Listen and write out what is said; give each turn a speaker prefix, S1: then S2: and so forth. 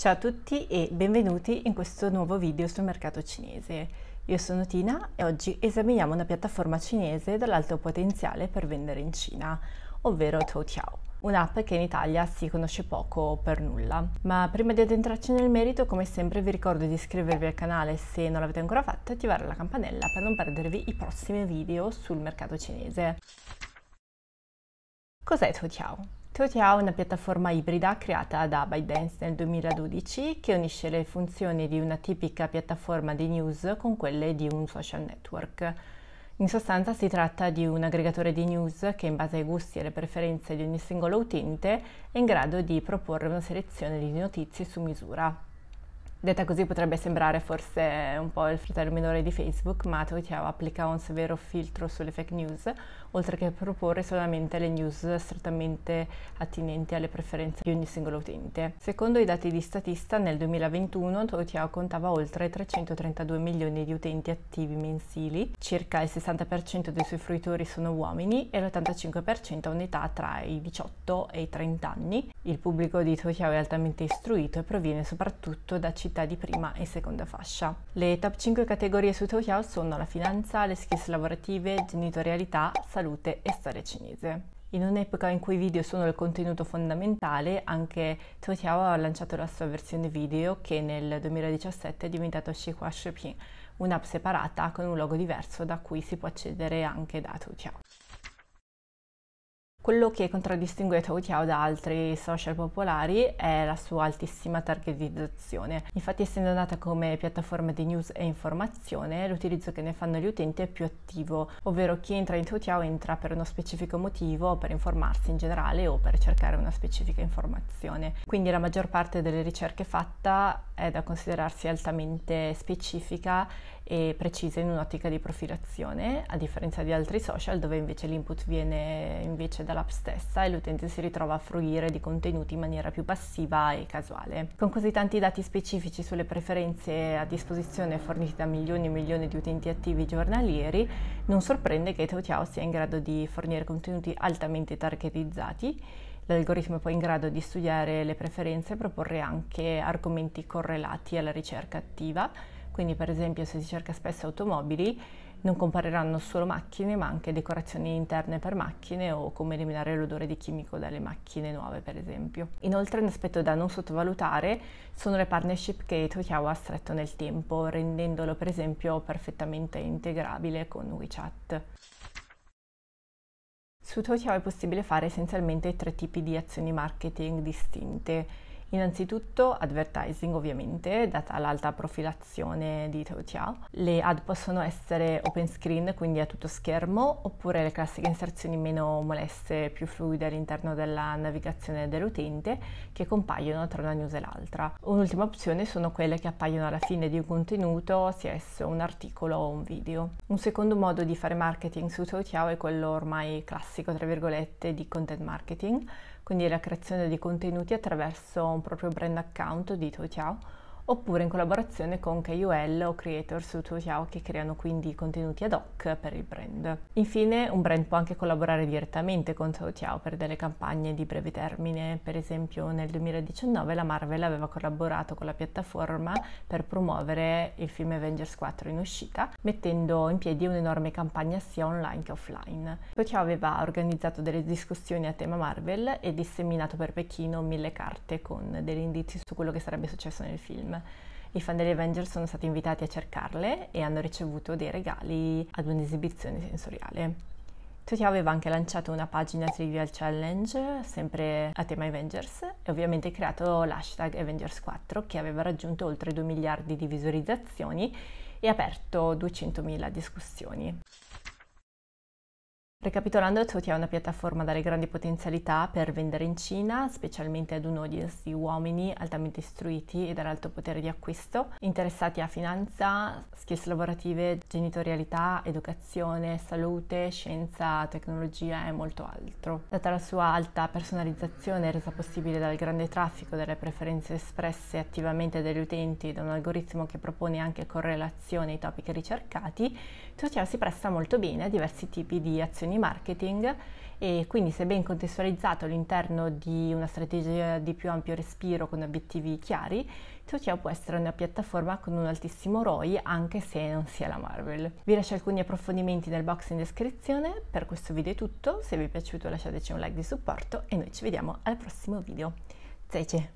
S1: Ciao a tutti e benvenuti in questo nuovo video sul mercato cinese. Io sono Tina e oggi esaminiamo una piattaforma cinese dall'alto potenziale per vendere in Cina, ovvero Toutiao, un'app che in Italia si conosce poco o per nulla. Ma prima di addentrarci nel merito, come sempre vi ricordo di iscrivervi al canale se non l'avete ancora fatto e attivare la campanella per non perdervi i prossimi video sul mercato cinese. Cos'è Toutiao? Totia è una piattaforma ibrida creata da ByteDance nel 2012 che unisce le funzioni di una tipica piattaforma di news con quelle di un social network. In sostanza si tratta di un aggregatore di news che in base ai gusti e alle preferenze di ogni singolo utente è in grado di proporre una selezione di notizie su misura. Detta così potrebbe sembrare forse un po' il fratello minore di Facebook, ma Twitter applica un severo filtro sulle fake news, oltre che proporre solamente le news strettamente attinenti alle preferenze di ogni singolo utente. Secondo i dati di Statista, nel 2021 Twitter contava oltre 332 milioni di utenti attivi mensili, circa il 60% dei suoi fruitori sono uomini e l'85% ha un'età tra i 18 e i 30 anni. Il pubblico di Twitter è altamente istruito e proviene soprattutto da città capacità di prima e seconda fascia. Le top 5 categorie su Tokyo sono la finanza, le skills lavorative, genitorialità, salute e storia cinese. In un'epoca in cui i video sono il contenuto fondamentale, anche Tokyo ha lanciato la sua versione video che nel 2017 è diventata Shihua Shipin, un'app separata con un logo diverso da cui si può accedere anche da Tokyo. Quello che contraddistingue Toutiao da altri social popolari è la sua altissima targetizzazione. Infatti, essendo nata come piattaforma di news e informazione, l'utilizzo che ne fanno gli utenti è più attivo, ovvero chi entra in Toutiao entra per uno specifico motivo, per informarsi in generale o per cercare una specifica informazione. Quindi la maggior parte delle ricerche fatta è da considerarsi altamente specifica e precisa in un'ottica di profilazione, a differenza di altri social dove invece l'input viene invece da dall'app stessa e l'utente si ritrova a fruire di contenuti in maniera più passiva e casuale. Con così tanti dati specifici sulle preferenze a disposizione forniti da milioni e milioni di utenti attivi giornalieri, non sorprende che Toutiao sia in grado di fornire contenuti altamente targetizzati L'algoritmo è poi in grado di studiare le preferenze e proporre anche argomenti correlati alla ricerca attiva, quindi per esempio se si cerca spesso automobili, non compariranno solo macchine ma anche decorazioni interne per macchine o come eliminare l'odore di chimico dalle macchine nuove per esempio. Inoltre un aspetto da non sottovalutare sono le partnership che Tokyo ha stretto nel tempo rendendolo per esempio perfettamente integrabile con WeChat. Su Tokyo è possibile fare essenzialmente tre tipi di azioni marketing distinte Innanzitutto advertising ovviamente, data l'alta profilazione di Teotià. Le ad possono essere open screen, quindi a tutto schermo, oppure le classiche inserzioni meno moleste, più fluide all'interno della navigazione dell'utente, che compaiono tra una news e l'altra. Un'ultima opzione sono quelle che appaiono alla fine di un contenuto, sia esso un articolo o un video. Un secondo modo di fare marketing su Teotiao è quello ormai classico, tra virgolette, di content marketing, quindi la creazione di contenuti attraverso un proprio brand account, di dito ciao oppure in collaborazione con KUL o creator su Tuoxiao che creano quindi contenuti ad hoc per il brand. Infine, un brand può anche collaborare direttamente con Tuoxiao per delle campagne di breve termine. Per esempio, nel 2019 la Marvel aveva collaborato con la piattaforma per promuovere il film Avengers 4 in uscita, mettendo in piedi un'enorme campagna sia online che offline. Tuoxiao aveva organizzato delle discussioni a tema Marvel e disseminato per Pechino mille carte con degli indizi su quello che sarebbe successo nel film i fan Avengers sono stati invitati a cercarle e hanno ricevuto dei regali ad un'esibizione sensoriale. 2 aveva anche lanciato una pagina Trivial Challenge, sempre a tema Avengers, e ovviamente creato l'hashtag Avengers4 che aveva raggiunto oltre 2 miliardi di visualizzazioni e aperto 200.000 discussioni. Recapitolando, Totia è una piattaforma dalle grandi potenzialità per vendere in Cina, specialmente ad un audience di uomini altamente istruiti e dall'alto potere di acquisto, interessati a finanza, skills lavorative, genitorialità, educazione, salute, scienza, tecnologia e molto altro. Data la sua alta personalizzazione resa possibile dal grande traffico, dalle preferenze espresse attivamente dagli utenti e da un algoritmo che propone anche correlazioni ai topic ricercati, Totia si presta molto bene a diversi tipi di azioni azioni marketing e quindi se ben contestualizzato all'interno di una strategia di più ampio respiro con obiettivi chiari, Tokyo può essere una piattaforma con un altissimo ROI anche se non sia la Marvel. Vi lascio alcuni approfondimenti nel box in descrizione, per questo video è tutto, se vi è piaciuto lasciateci un like di supporto e noi ci vediamo al prossimo video. 再见。